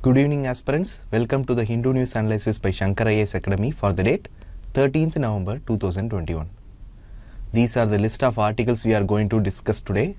Good evening aspirants, welcome to the Hindu News Analysis by Shankar IAS Academy for the date 13th November 2021. These are the list of articles we are going to discuss today.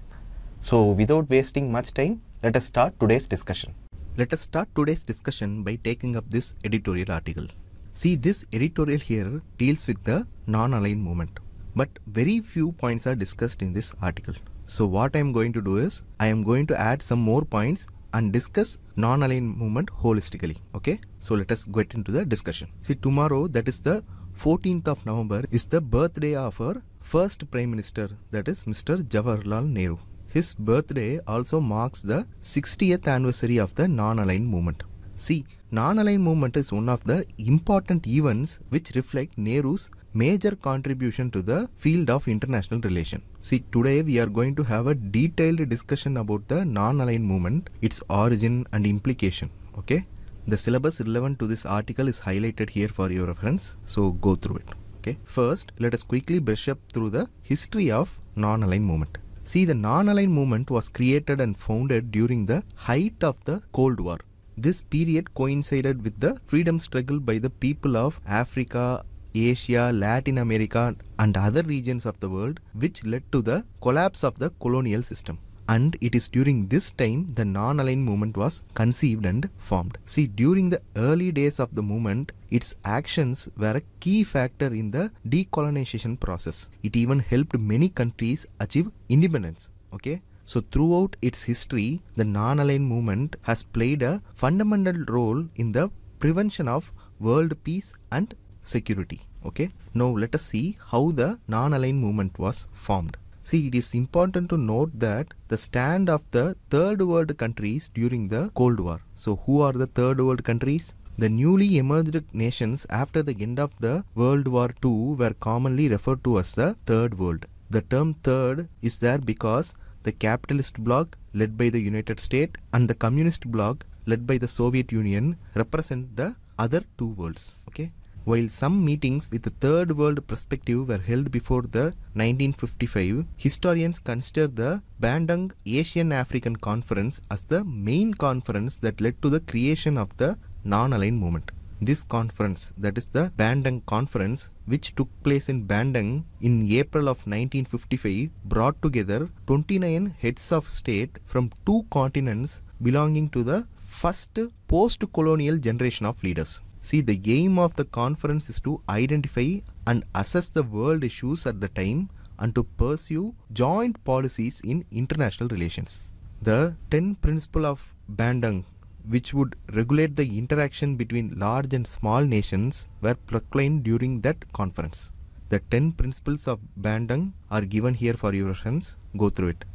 So without wasting much time, let us start today's discussion. Let us start today's discussion by taking up this editorial article. See this editorial here deals with the non-aligned movement. But very few points are discussed in this article. So what I am going to do is, I am going to add some more points and discuss non-aligned movement holistically okay so let us get into the discussion see tomorrow that is the 14th of november is the birthday of our first prime minister that is mr jawaharlal nehru his birthday also marks the 60th anniversary of the non-aligned movement see non-aligned movement is one of the important events which reflect nehru's major contribution to the field of international relation. See, today we are going to have a detailed discussion about the non-aligned movement, its origin and implication, okay? The syllabus relevant to this article is highlighted here for your reference, so go through it, okay? First, let us quickly brush up through the history of non-aligned movement. See, the non-aligned movement was created and founded during the height of the Cold War. This period coincided with the freedom struggle by the people of Africa Asia, Latin America, and other regions of the world, which led to the collapse of the colonial system. And it is during this time the non aligned movement was conceived and formed. See, during the early days of the movement, its actions were a key factor in the decolonization process. It even helped many countries achieve independence. Okay, so throughout its history, the non-aligned movement has played a fundamental role in the prevention of world peace and security okay now let us see how the non-aligned movement was formed see it is important to note that the stand of the third world countries during the cold war so who are the third world countries the newly emerged nations after the end of the World War II were commonly referred to as the Third World. The term third is there because the capitalist bloc led by the United States and the communist bloc led by the Soviet Union represent the other two worlds. Okay, while some meetings with a third world perspective were held before the 1955, historians consider the Bandung Asian African Conference as the main conference that led to the creation of the non-aligned movement. This conference, that is the Bandung Conference, which took place in Bandung in April of 1955, brought together 29 heads of state from two continents belonging to the first post-colonial generation of leaders. See, the aim of the conference is to identify and assess the world issues at the time and to pursue joint policies in international relations. The 10 principle of Bandung, which would regulate the interaction between large and small nations, were proclaimed during that conference. The 10 principles of Bandung are given here for your reference. Go through it.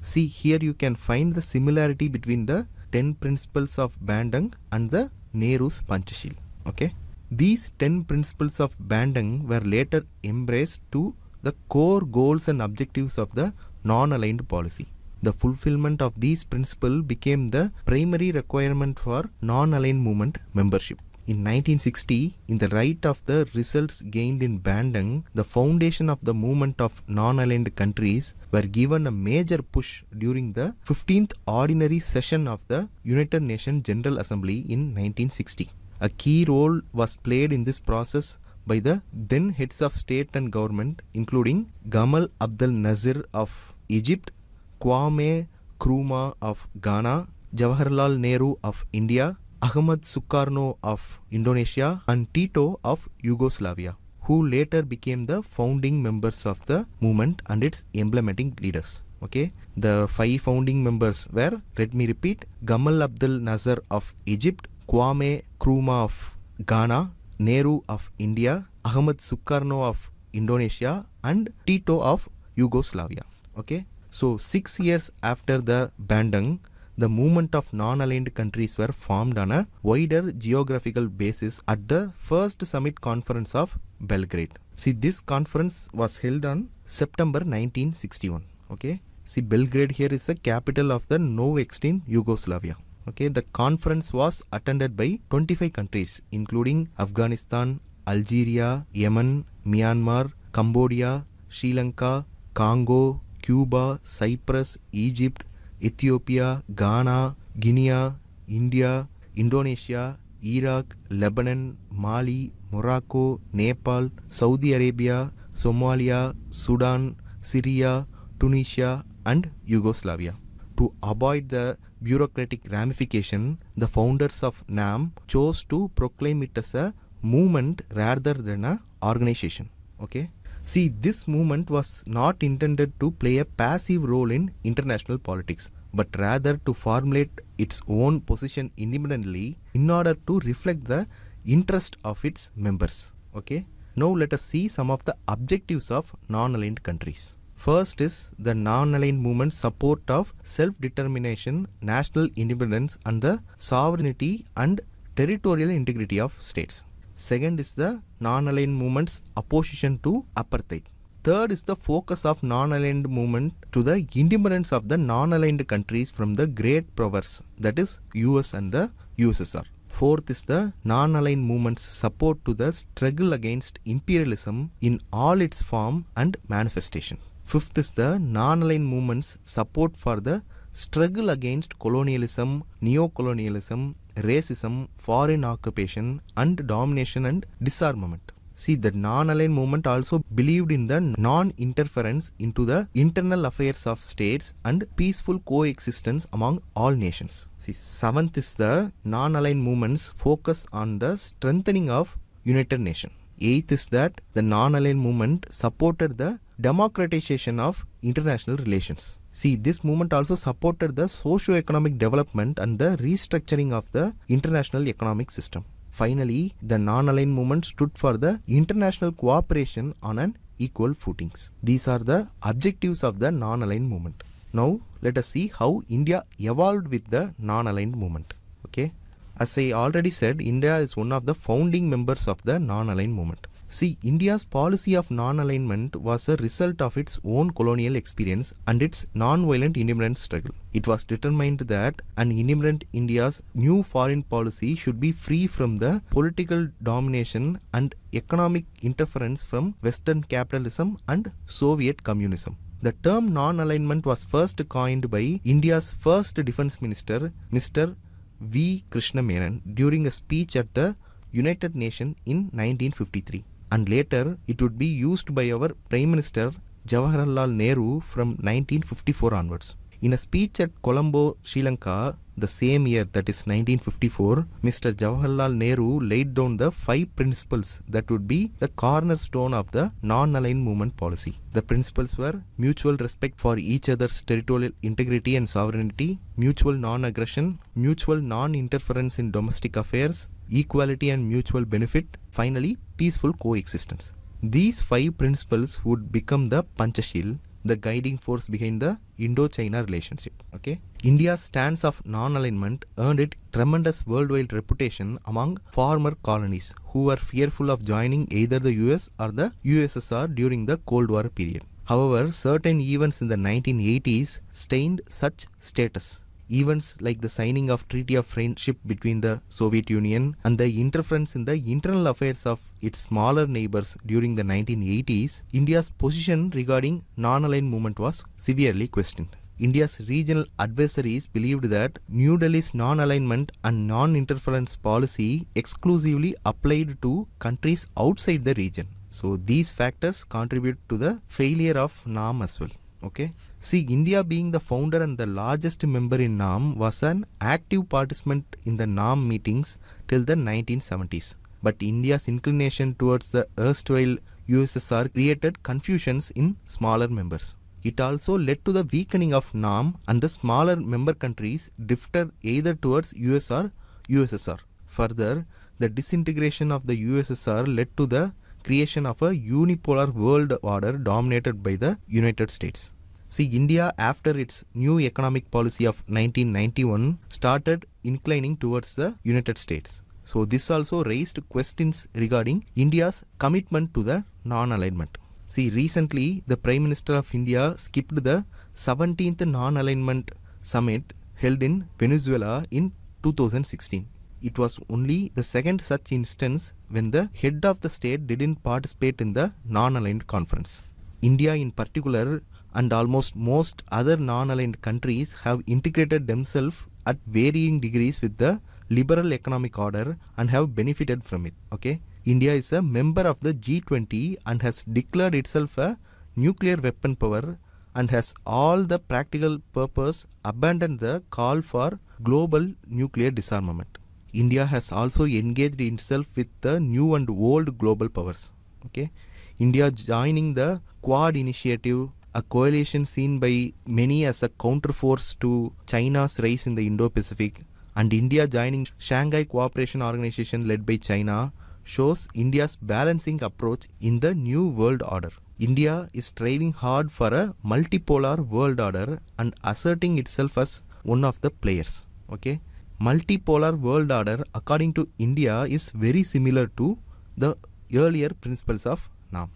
See, here you can find the similarity between the 10 principles of Bandung and the Nehru's Panchashil. Okay. These 10 principles of Bandung were later embraced to the core goals and objectives of the non-aligned policy. The fulfillment of these principles became the primary requirement for non-aligned movement membership. In 1960, in the light of the results gained in Bandung, the foundation of the movement of non-aligned countries were given a major push during the 15th ordinary session of the United Nations General Assembly in 1960. A key role was played in this process by the then heads of state and government, including Gamal Abdel Nasser of Egypt, Kwame Nkrumah of Ghana, Jawaharlal Nehru of India, Ahmad Sukarno of Indonesia, and Tito of Yugoslavia, who later became the founding members of the movement and its emblematic leaders. Okay, the five founding members were, let me repeat, Gamal Abdel Nasser of Egypt, Kwame Nkrumah of Ghana, Nehru of India, Ahmad Sukarno of Indonesia, and Tito of Yugoslavia. Okay, so six years after the Bandung, the movement of non-aligned countries were formed on a wider geographical basis at the first summit conference of Belgrade. See, this conference was held on September 1961. Okay, see, Belgrade here is the capital of the now extinct Yugoslavia. Okay, the conference was attended by 25 countries including Afghanistan, Algeria, Yemen, Myanmar, Cambodia, Sri Lanka, Congo, Cuba, Cyprus, Egypt, Ethiopia, Ghana, Guinea, India, Indonesia, Iraq, Lebanon, Mali, Morocco, Nepal, Saudi Arabia, Somalia, Sudan, Syria, Tunisia, and Yugoslavia. To avoid the bureaucratic ramification, the founders of NAM chose to proclaim it as a movement rather than an organization. Okay. See, this movement was not intended to play a passive role in international politics, but rather to formulate its own position independently in order to reflect the interest of its members. Okay. Now let us see some of the objectives of non-aligned countries. First is the non-aligned movement's support of self-determination, national independence and the sovereignty and territorial integrity of states. Second is the non-aligned movement's opposition to apartheid. Third is the focus of non-aligned movement to the independence of the non-aligned countries from the great powers that is US and the USSR. Fourth is the non-aligned movement's support to the struggle against imperialism in all its form and manifestation. Fifth is the non-aligned movements support for the struggle against colonialism, neo-colonialism, racism, foreign occupation and domination and disarmament. See, the non-aligned movement also believed in the non-interference into the internal affairs of states and peaceful coexistence among all nations. See, seventh is the non-aligned movement's focus on the strengthening of United Nations. Eighth is that the non-aligned movement supported the democratization of international relations. See, this movement also supported the socio-economic development and the restructuring of the international economic system. Finally, the non-aligned movement stood for the international cooperation on an equal footings. These are the objectives of the non-aligned movement. Now, let us see how India evolved with the non-aligned movement. Okay. As I already said, India is one of the founding members of the non-aligned movement. See, India's policy of non-alignment was a result of its own colonial experience and its non-violent independence struggle. It was determined that an independent India's new foreign policy should be free from the political domination and economic interference from Western capitalism and Soviet communism. The term non-alignment was first coined by India's first defense minister, Mr. V. Krishna Menon, during a speech at the United Nations in 1953 and later it would be used by our Prime Minister Jawaharlal Nehru from 1954 onwards. In a speech at Colombo, Sri Lanka, the same year, that is 1954, Mr. Jawaharlal Nehru laid down the five principles that would be the cornerstone of the non-aligned movement policy. The principles were mutual respect for each other's territorial integrity and sovereignty, mutual non-aggression, mutual non-interference in domestic affairs, equality and mutual benefit, finally peaceful coexistence. These five principles would become the Panchashil, the guiding force behind the Indo-China relationship. Okay, India's stance of non-alignment earned it tremendous worldwide reputation among former colonies who were fearful of joining either the US or the USSR during the Cold War period. However, certain events in the 1980s stained such status events like the signing of treaty of friendship between the soviet union and the interference in the internal affairs of its smaller neighbors during the 1980s india's position regarding non-aligned movement was severely questioned India's regional adversaries believed that New Delhi's non alignment and non interference policy exclusively applied to countries outside the region. So, these factors contribute to the failure of NAM as well. Okay. See, India being the founder and the largest member in NAM was an active participant in the NAM meetings till the 1970s. But India's inclination towards the erstwhile USSR created confusions in smaller members. It also led to the weakening of NAM and the smaller member countries drifted either towards US or USSR. Further, the disintegration of the USSR led to the creation of a unipolar world order dominated by the United States. See, India, after its new economic policy of 1991, started inclining towards the United States. So, this also raised questions regarding India's commitment to the non alignment. See, recently, the Prime Minister of India skipped the 17th non alignment summit held in Venezuela in 2016 it was only the second such instance when the head of the state didn't participate in the non-aligned conference. India in particular and almost most other non-aligned countries have integrated themselves at varying degrees with the liberal economic order and have benefited from it. Okay. India is a member of the G20 and has declared itself a nuclear weapon power and has all the practical purpose abandoned the call for global nuclear disarmament. India has also engaged itself with the new and old global powers. Okay, India joining the Quad initiative, a coalition seen by many as a counterforce to China's rise in the Indo-Pacific, and India joining Shanghai Cooperation Organization led by China shows India's balancing approach in the new world order. India is striving hard for a multipolar world order and asserting itself as one of the players. Okay multipolar world order according to India is very similar to the earlier principles of NAM.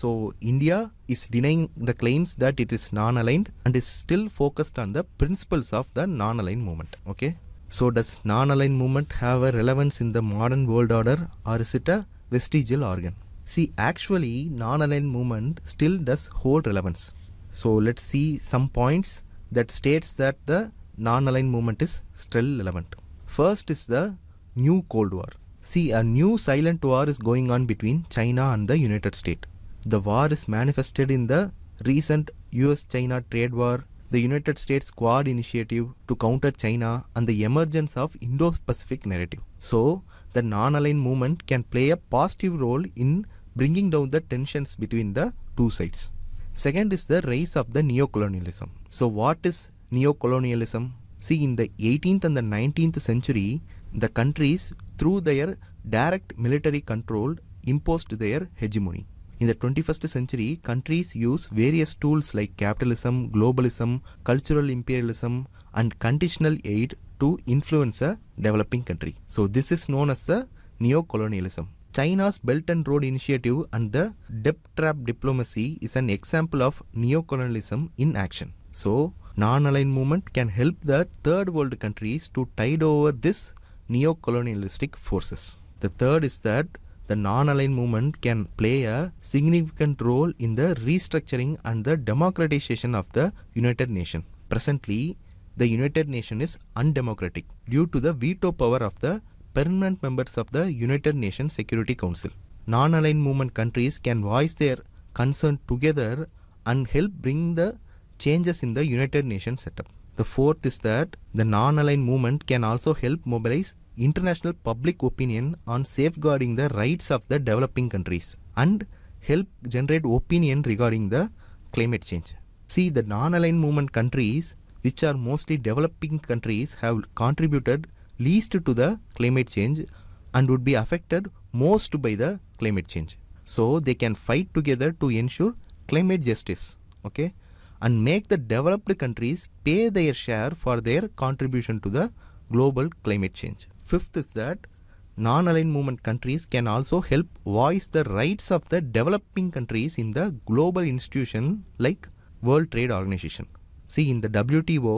So India is denying the claims that it is non-aligned and is still focused on the principles of the non-aligned movement. Okay. So does non-aligned movement have a relevance in the modern world order or is it a vestigial organ? See actually non-aligned movement still does hold relevance. So let's see some points that states that the non-aligned movement is still relevant. First is the new Cold War. See, a new silent war is going on between China and the United States. The war is manifested in the recent US-China trade war, the United States Quad initiative to counter China, and the emergence of Indo-Pacific narrative. So, the non-aligned movement can play a positive role in bringing down the tensions between the two sides. Second is the rise of the neo-colonialism. So what is neocolonialism. See, in the 18th and the 19th century, the countries, through their direct military control, imposed their hegemony. In the 21st century, countries use various tools like capitalism, globalism, cultural imperialism, and conditional aid to influence a developing country. So, this is known as the neocolonialism. China's Belt and Road Initiative and the debt trap diplomacy is an example of neocolonialism in action. So, Non-aligned movement can help the third world countries to tide over this neo-colonialistic forces. The third is that the non-aligned movement can play a significant role in the restructuring and the democratization of the United Nations. Presently, the United Nations is undemocratic due to the veto power of the permanent members of the United Nations Security Council. Non-aligned movement countries can voice their concern together and help bring the changes in the United Nations setup. The fourth is that the non-aligned movement can also help mobilize international public opinion on safeguarding the rights of the developing countries and help generate opinion regarding the climate change. See, the non-aligned movement countries, which are mostly developing countries, have contributed least to the climate change and would be affected most by the climate change. So they can fight together to ensure climate justice. Okay and make the developed countries pay their share for their contribution to the global climate change. Fifth is that non-aligned movement countries can also help voice the rights of the developing countries in the global institution like World Trade Organization. See in the WTO,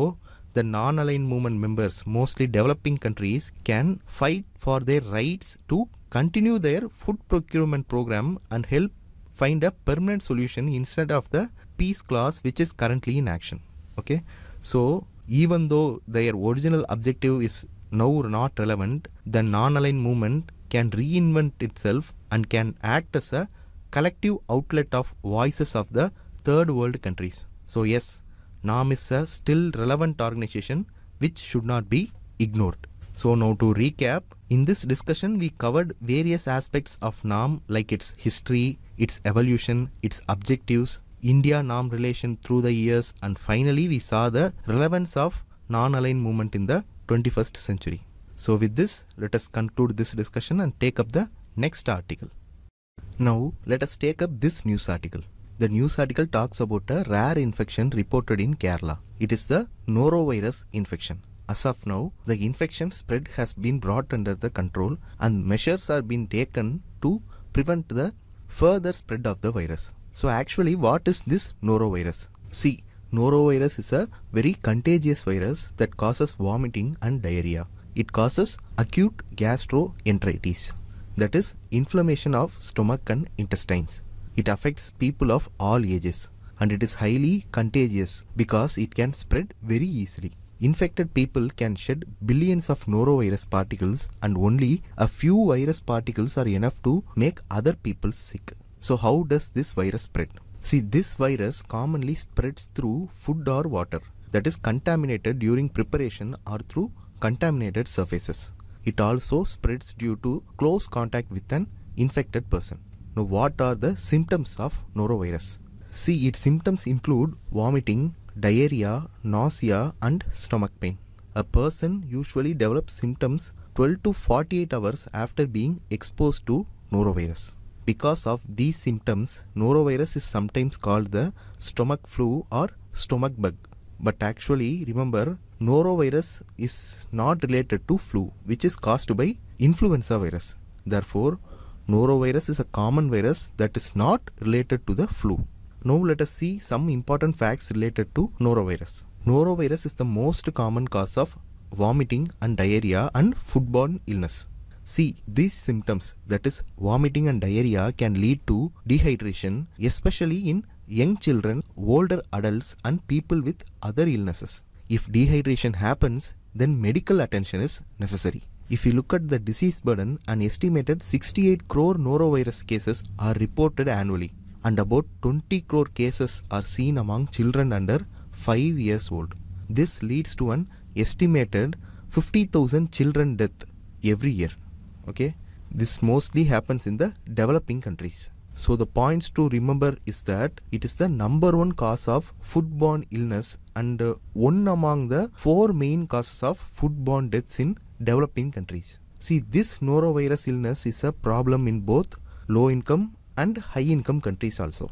the non-aligned movement members, mostly developing countries, can fight for their rights to continue their food procurement program and help find a permanent solution instead of the peace clause which is currently in action. Okay. So even though their original objective is now not relevant, the non-aligned movement can reinvent itself and can act as a collective outlet of voices of the third world countries. So yes, NAM is a still relevant organization which should not be ignored. So now to recap, in this discussion, we covered various aspects of NAM like its history, its evolution, its objectives, India-NAM relation through the years and finally we saw the relevance of non-aligned movement in the 21st century. So with this, let us conclude this discussion and take up the next article. Now, let us take up this news article. The news article talks about a rare infection reported in Kerala. It is the norovirus infection. As of now, the infection spread has been brought under the control and measures are being taken to prevent the further spread of the virus. So actually what is this norovirus? See, norovirus is a very contagious virus that causes vomiting and diarrhea. It causes acute gastroenteritis that is inflammation of stomach and intestines. It affects people of all ages and it is highly contagious because it can spread very easily. Infected people can shed billions of norovirus particles and only a few virus particles are enough to make other people sick. So how does this virus spread? See, this virus commonly spreads through food or water that is contaminated during preparation or through contaminated surfaces. It also spreads due to close contact with an infected person. Now what are the symptoms of norovirus? See, its symptoms include vomiting, diarrhea, nausea and stomach pain. A person usually develops symptoms 12 to 48 hours after being exposed to norovirus. Because of these symptoms, norovirus is sometimes called the stomach flu or stomach bug. But actually, remember, norovirus is not related to flu, which is caused by influenza virus. Therefore, norovirus is a common virus that is not related to the flu. Now let us see some important facts related to norovirus. Norovirus is the most common cause of vomiting and diarrhea and foodborne illness. See, these symptoms that is vomiting and diarrhea can lead to dehydration especially in young children, older adults and people with other illnesses. If dehydration happens, then medical attention is necessary. If you look at the disease burden, an estimated 68 crore norovirus cases are reported annually and about 20 crore cases are seen among children under 5 years old. This leads to an estimated 50,000 children death every year. Okay, this mostly happens in the developing countries. So the points to remember is that it is the number one cause of foodborne illness and one among the four main causes of foodborne deaths in developing countries. See, this norovirus illness is a problem in both low income and high income countries also.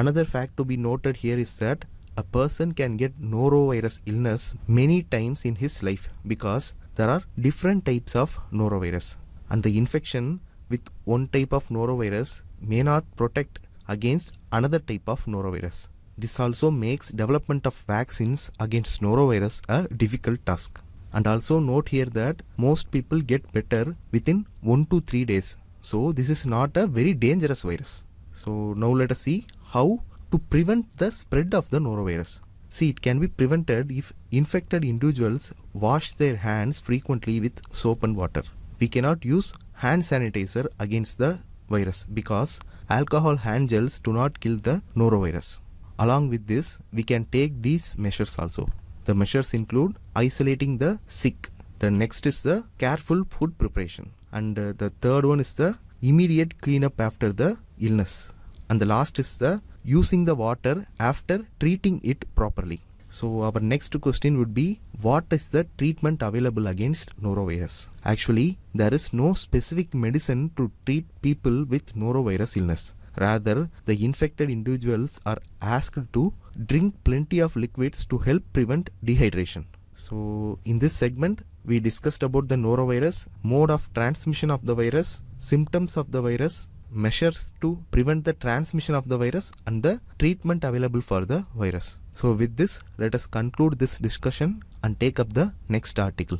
Another fact to be noted here is that a person can get norovirus illness many times in his life because there are different types of norovirus and the infection with one type of norovirus may not protect against another type of norovirus. This also makes development of vaccines against norovirus a difficult task. And also note here that most people get better within 1 to 3 days so this is not a very dangerous virus. So now let us see how to prevent the spread of the norovirus. See, it can be prevented if infected individuals wash their hands frequently with soap and water. We cannot use hand sanitizer against the virus because alcohol hand gels do not kill the norovirus. Along with this, we can take these measures also. The measures include isolating the sick. The next is the careful food preparation and uh, the third one is the immediate cleanup after the illness and the last is the using the water after treating it properly so our next question would be what is the treatment available against norovirus? Actually, there is no specific medicine to treat people with norovirus illness. Rather, the infected individuals are asked to drink plenty of liquids to help prevent dehydration. So in this segment, we discussed about the norovirus, mode of transmission of the virus, symptoms of the virus, measures to prevent the transmission of the virus and the treatment available for the virus. So with this, let us conclude this discussion and take up the next article.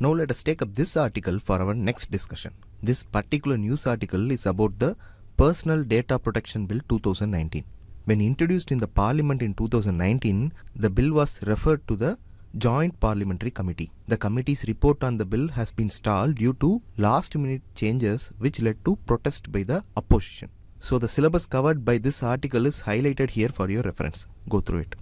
Now let us take up this article for our next discussion. This particular news article is about the Personal Data Protection Bill 2019. When introduced in the parliament in 2019, the bill was referred to the Joint Parliamentary Committee. The committee's report on the bill has been stalled due to last minute changes which led to protest by the opposition. So the syllabus covered by this article is highlighted here for your reference. Go through it.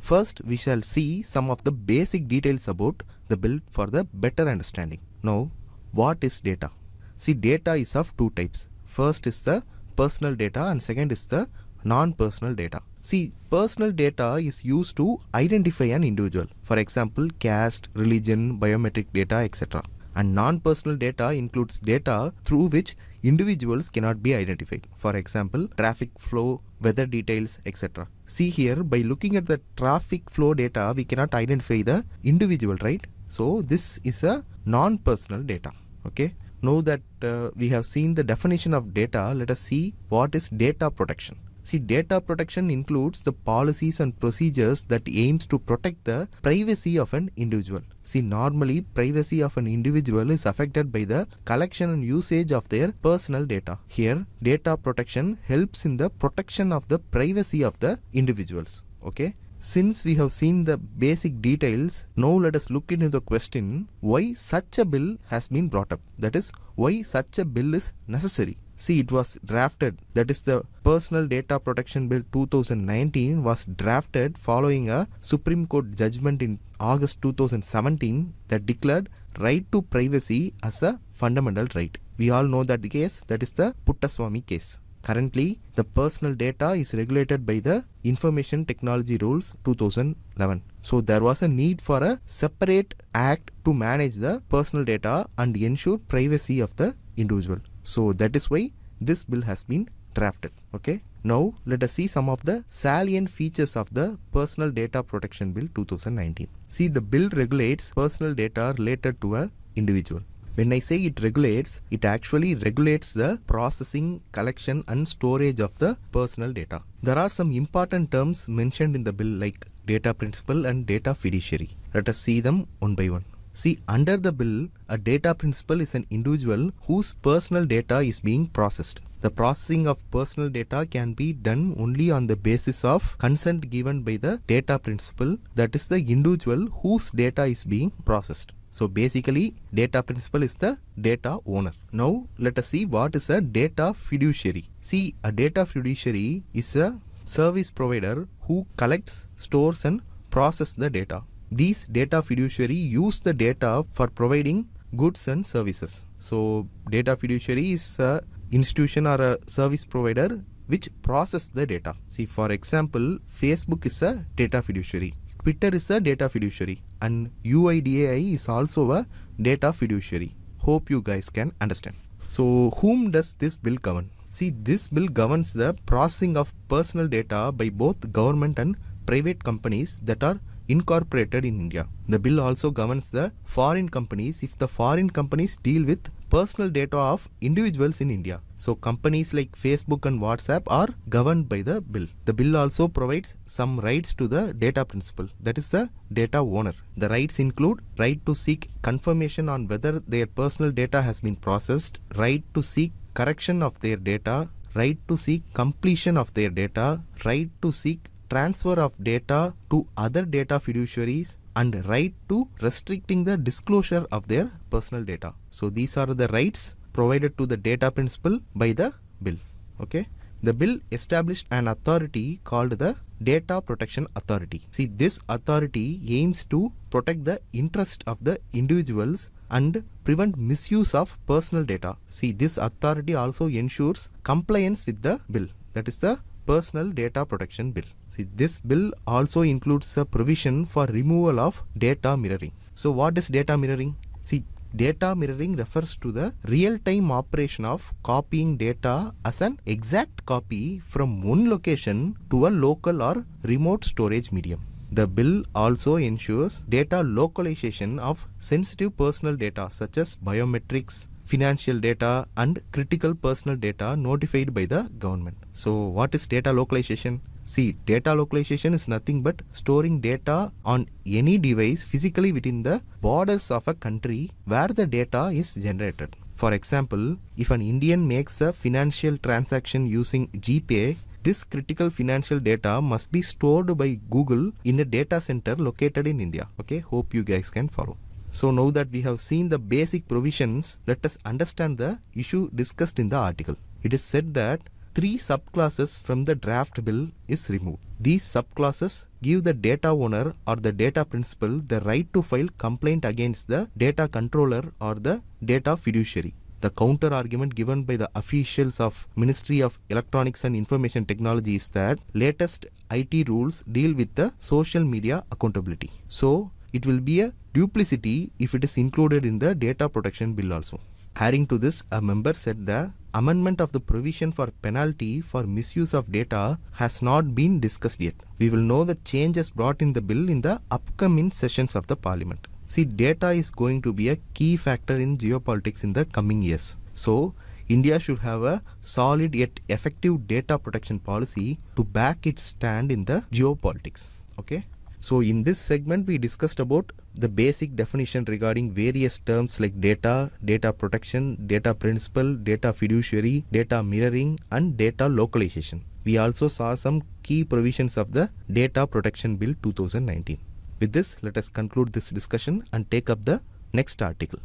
First, we shall see some of the basic details about the bill for the better understanding. Now, what is data? See, data is of two types. First is the personal data and second is the non-personal data. See, personal data is used to identify an individual. For example, caste, religion, biometric data, etc. And non-personal data includes data through which individuals cannot be identified. For example, traffic flow, weather details, etc. See here, by looking at the traffic flow data, we cannot identify the individual, right? So this is a non-personal data, okay? Now that uh, we have seen the definition of data, let us see what is data protection. See, data protection includes the policies and procedures that aims to protect the privacy of an individual. See, normally privacy of an individual is affected by the collection and usage of their personal data. Here, data protection helps in the protection of the privacy of the individuals. Okay. Since we have seen the basic details, now let us look into the question why such a bill has been brought up. That is, why such a bill is necessary. See, it was drafted. That is the Personal Data Protection Bill 2019 was drafted following a Supreme Court judgment in August 2017 that declared right to privacy as a fundamental right. We all know that case. That is the Puttaswamy case. Currently, the personal data is regulated by the Information Technology Rules 2011. So there was a need for a separate act to manage the personal data and ensure privacy of the individual. So that is why this bill has been drafted. Okay. Now let us see some of the salient features of the Personal Data Protection Bill 2019. See the bill regulates personal data related to a individual. When I say it regulates, it actually regulates the processing, collection and storage of the personal data. There are some important terms mentioned in the bill like data principle and data fiduciary. Let us see them one by one. See, under the bill, a data principal is an individual whose personal data is being processed. The processing of personal data can be done only on the basis of consent given by the data principal, that is the individual whose data is being processed. So basically, data principal is the data owner. Now let us see what is a data fiduciary. See, a data fiduciary is a service provider who collects, stores and processes the data. These data fiduciary use the data for providing goods and services. So data fiduciary is a institution or a service provider which process the data. See for example, Facebook is a data fiduciary. Twitter is a data fiduciary and UIDAI is also a data fiduciary. Hope you guys can understand. So whom does this bill govern? See this bill governs the processing of personal data by both government and private companies that are incorporated in India. The bill also governs the foreign companies if the foreign companies deal with personal data of individuals in India. So companies like Facebook and WhatsApp are governed by the bill. The bill also provides some rights to the data principal, that is the data owner. The rights include right to seek confirmation on whether their personal data has been processed, right to seek correction of their data, right to seek completion of their data, right to seek transfer of data to other data fiduciaries and right to restricting the disclosure of their personal data. So these are the rights provided to the data principal by the bill. Okay. The bill established an authority called the Data Protection Authority. See, this authority aims to protect the interest of the individuals and prevent misuse of personal data. See, this authority also ensures compliance with the bill. That is the Personal Data Protection Bill. See, this bill also includes a provision for removal of data mirroring. So what is data mirroring? See, data mirroring refers to the real-time operation of copying data as an exact copy from one location to a local or remote storage medium. The bill also ensures data localization of sensitive personal data such as biometrics, financial data and critical personal data notified by the government. So what is data localization? See, data localization is nothing but storing data on any device physically within the borders of a country where the data is generated. For example, if an Indian makes a financial transaction using GPay, this critical financial data must be stored by Google in a data center located in India. Okay, hope you guys can follow. So now that we have seen the basic provisions, let us understand the issue discussed in the article. It is said that three subclasses from the draft bill is removed. These subclasses give the data owner or the data principal the right to file complaint against the data controller or the data fiduciary. The counter argument given by the officials of Ministry of Electronics and Information Technology is that latest IT rules deal with the social media accountability. So it will be a duplicity if it is included in the data protection bill also. Adding to this, a member said the amendment of the provision for penalty for misuse of data has not been discussed yet. We will know the changes brought in the bill in the upcoming sessions of the parliament. See, data is going to be a key factor in geopolitics in the coming years. So, India should have a solid yet effective data protection policy to back its stand in the geopolitics. Okay. So in this segment, we discussed about the basic definition regarding various terms like data, data protection, data principle, data fiduciary, data mirroring, and data localization. We also saw some key provisions of the Data Protection Bill 2019. With this, let us conclude this discussion and take up the next article.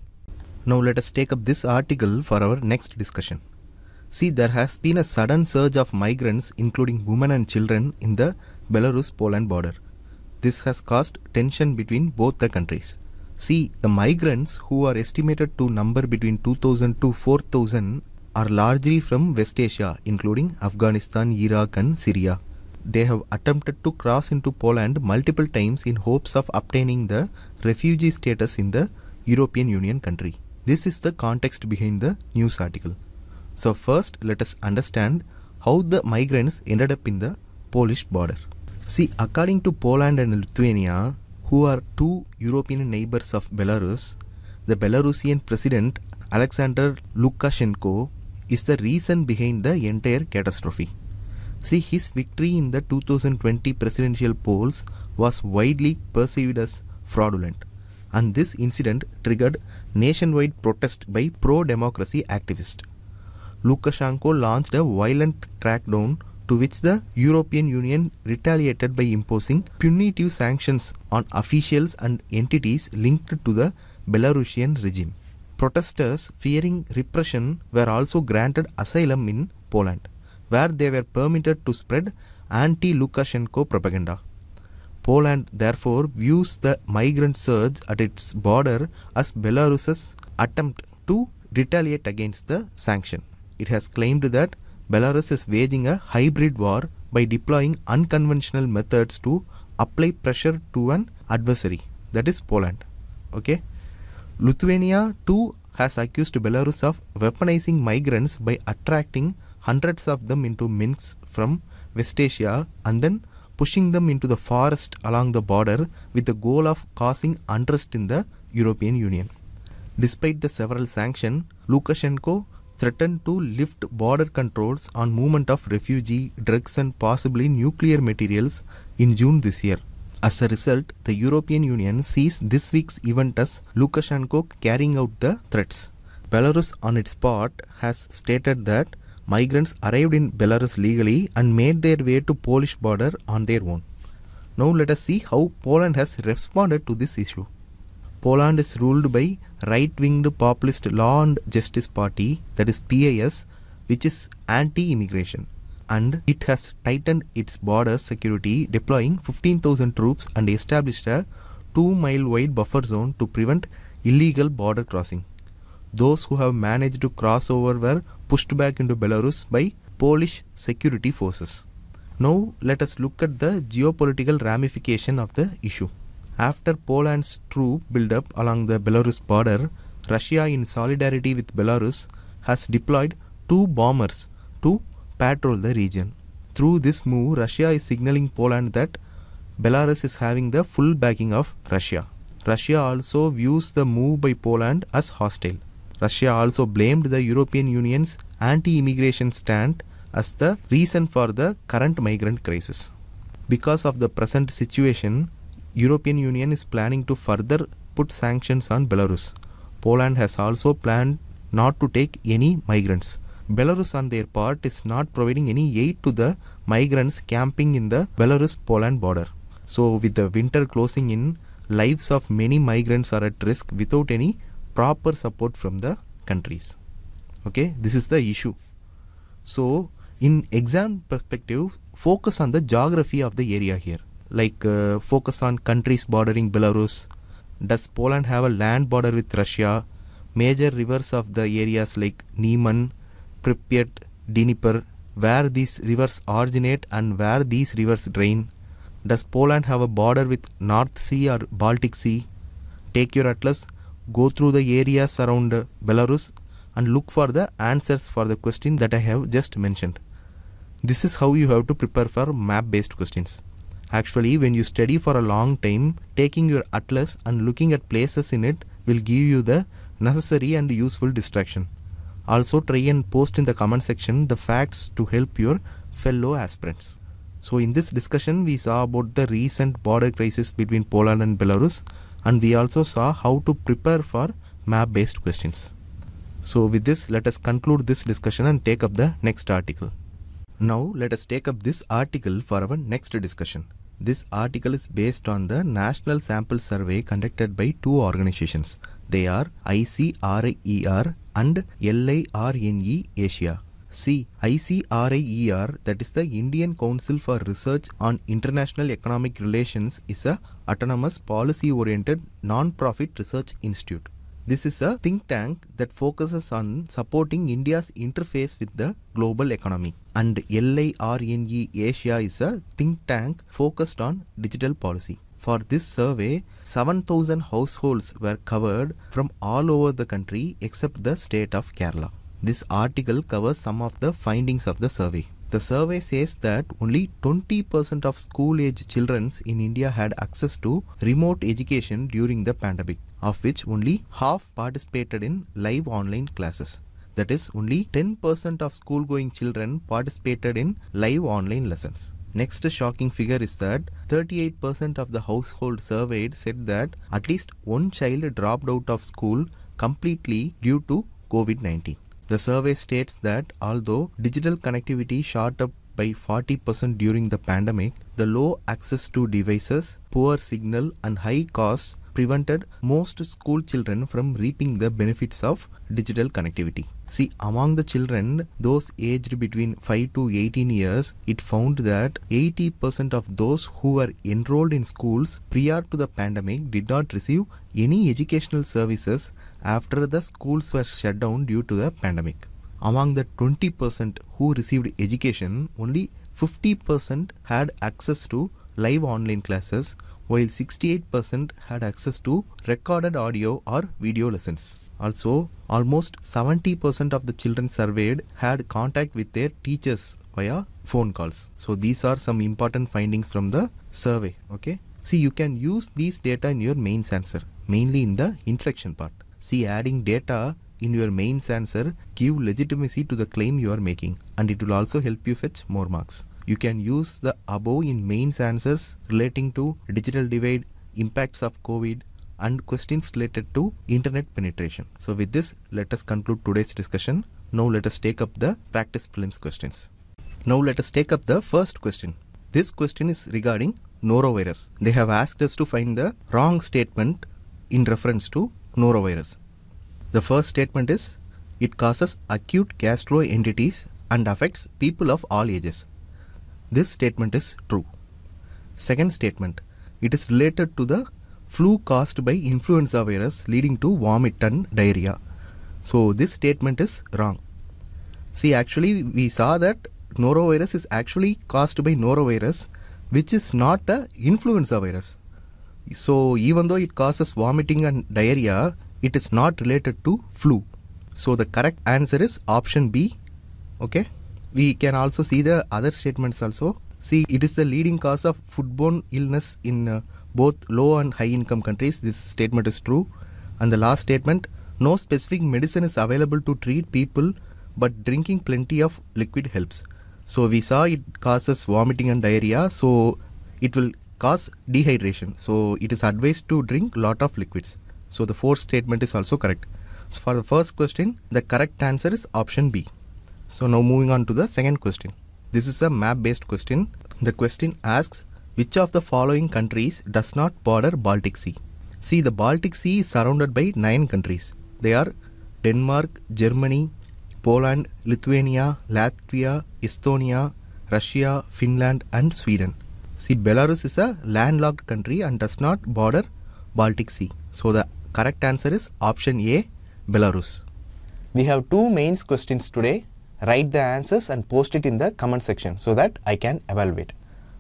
Now let us take up this article for our next discussion. See, there has been a sudden surge of migrants, including women and children, in the Belarus-Poland border. This has caused tension between both the countries. See, the migrants who are estimated to number between 2000 to 4000 are largely from West Asia, including Afghanistan, Iraq, and Syria. They have attempted to cross into Poland multiple times in hopes of obtaining the refugee status in the European Union country. This is the context behind the news article. So, first, let us understand how the migrants ended up in the Polish border. See, according to Poland and Lithuania, who are two European neighbors of Belarus, the Belarusian president Alexander Lukashenko is the reason behind the entire catastrophe. See, his victory in the 2020 presidential polls was widely perceived as fraudulent, and this incident triggered nationwide protest by pro democracy activists. Lukashenko launched a violent crackdown to which the European Union retaliated by imposing punitive sanctions on officials and entities linked to the Belarusian regime. Protesters fearing repression were also granted asylum in Poland, where they were permitted to spread anti-Lukashenko propaganda. Poland therefore views the migrant surge at its border as Belarus's attempt to retaliate against the sanction. It has claimed that Belarus is waging a hybrid war by deploying unconventional methods to apply pressure to an adversary, that is Poland. Okay. Lithuania too has accused Belarus of weaponizing migrants by attracting hundreds of them into Minsk from West Asia and then pushing them into the forest along the border with the goal of causing unrest in the European Union. Despite the several sanctions, Lukashenko Threatened to lift border controls on movement of refugee drugs and possibly nuclear materials in June this year. As a result, the European Union sees this week's event as Lukashenko carrying out the threats. Belarus on its part has stated that migrants arrived in Belarus legally and made their way to Polish border on their own. Now let us see how Poland has responded to this issue. Poland is ruled by right-winged populist Law and Justice Party, that is PIS, which is anti-immigration. And it has tightened its border security, deploying 15,000 troops and established a two-mile wide buffer zone to prevent illegal border crossing. Those who have managed to cross over were pushed back into Belarus by Polish security forces. Now let us look at the geopolitical ramification of the issue. After Poland's troop buildup along the Belarus border, Russia, in solidarity with Belarus, has deployed two bombers to patrol the region. Through this move, Russia is signaling Poland that Belarus is having the full backing of Russia. Russia also views the move by Poland as hostile. Russia also blamed the European Union's anti immigration stand as the reason for the current migrant crisis. Because of the present situation, European Union is planning to further put sanctions on Belarus. Poland has also planned not to take any migrants. Belarus on their part is not providing any aid to the migrants camping in the Belarus-Poland border. So with the winter closing in, lives of many migrants are at risk without any proper support from the countries. Okay, this is the issue. So in exam perspective, focus on the geography of the area here like uh, focus on countries bordering Belarus. Does Poland have a land border with Russia? Major rivers of the areas like Niemen, Pripyat, Dnieper, where these rivers originate and where these rivers drain. Does Poland have a border with North Sea or Baltic Sea? Take your atlas, go through the areas around Belarus and look for the answers for the question that I have just mentioned. This is how you have to prepare for map based questions. Actually, when you study for a long time, taking your atlas and looking at places in it will give you the necessary and useful distraction. Also, try and post in the comment section the facts to help your fellow aspirants. So, in this discussion, we saw about the recent border crisis between Poland and Belarus, and we also saw how to prepare for map based questions. So, with this, let us conclude this discussion and take up the next article. Now let us take up this article for our next discussion. This article is based on the National Sample Survey conducted by two organizations. They are ICRIER and LIRNE Asia. See, ICRIER, that is the Indian Council for Research on International Economic Relations, is a autonomous policy-oriented non-profit research institute. This is a think tank that focuses on supporting India's interface with the global economy. And LIRNE Asia is a think tank focused on digital policy. For this survey, 7,000 households were covered from all over the country except the state of Kerala. This article covers some of the findings of the survey. The survey says that only 20% of school age children in India had access to remote education during the pandemic, of which only half participated in live online classes. That is, only 10% of school going children participated in live online lessons. Next shocking figure is that 38% of the household surveyed said that at least one child dropped out of school completely due to COVID 19. The survey states that although digital connectivity shot up by 40% during the pandemic, the low access to devices, poor signal and high costs prevented most school children from reaping the benefits of digital connectivity. See, among the children, those aged between 5 to 18 years, it found that 80% of those who were enrolled in schools prior to the pandemic did not receive any educational services after the schools were shut down due to the pandemic. Among the 20% who received education, only 50% had access to live online classes, while 68% had access to recorded audio or video lessons. Also, almost 70% of the children surveyed had contact with their teachers via phone calls. So these are some important findings from the survey. Okay. See, you can use these data in your main answer, mainly in the interaction part. See, adding data in your main answer give legitimacy to the claim you are making and it will also help you fetch more marks. You can use the above in main answers relating to digital divide, impacts of COVID, and questions related to internet penetration. So with this, let us conclude today's discussion. Now let us take up the practice prelims questions. Now let us take up the first question. This question is regarding norovirus. They have asked us to find the wrong statement in reference to norovirus. The first statement is, it causes acute gastroenteritis and affects people of all ages. This statement is true. Second statement, it is related to the flu caused by influenza virus leading to vomit and diarrhea. So this statement is wrong. See, actually, we saw that norovirus is actually caused by norovirus, which is not a influenza virus. So even though it causes vomiting and diarrhea, it is not related to flu. So the correct answer is option B. Okay. We can also see the other statements also. See, it is the leading cause of foodborne illness in uh, both low and high income countries. This statement is true. And the last statement no specific medicine is available to treat people, but drinking plenty of liquid helps. So we saw it causes vomiting and diarrhea, so it will cause dehydration. So it is advised to drink lot of liquids. So the fourth statement is also correct. So for the first question, the correct answer is option B. So now moving on to the second question. This is a map based question. The question asks which of the following countries does not border Baltic Sea? See, the Baltic Sea is surrounded by 9 countries. They are Denmark, Germany, Poland, Lithuania, Latvia, Estonia, Russia, Finland and Sweden. See, Belarus is a landlocked country and does not border Baltic Sea. So, the correct answer is option A, Belarus. We have two main questions today. Write the answers and post it in the comment section so that I can evaluate.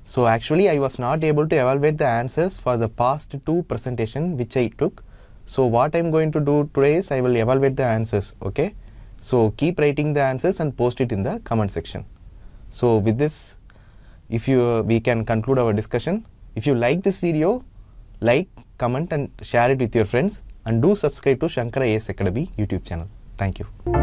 So actually I was not able to evaluate the answers for the past two presentation which I took. So what I'm going to do today is I will evaluate the answers, okay? So keep writing the answers and post it in the comment section. So with this, if you, uh, we can conclude our discussion. If you like this video, like, comment and share it with your friends and do subscribe to Shankara AS Academy YouTube channel. Thank you.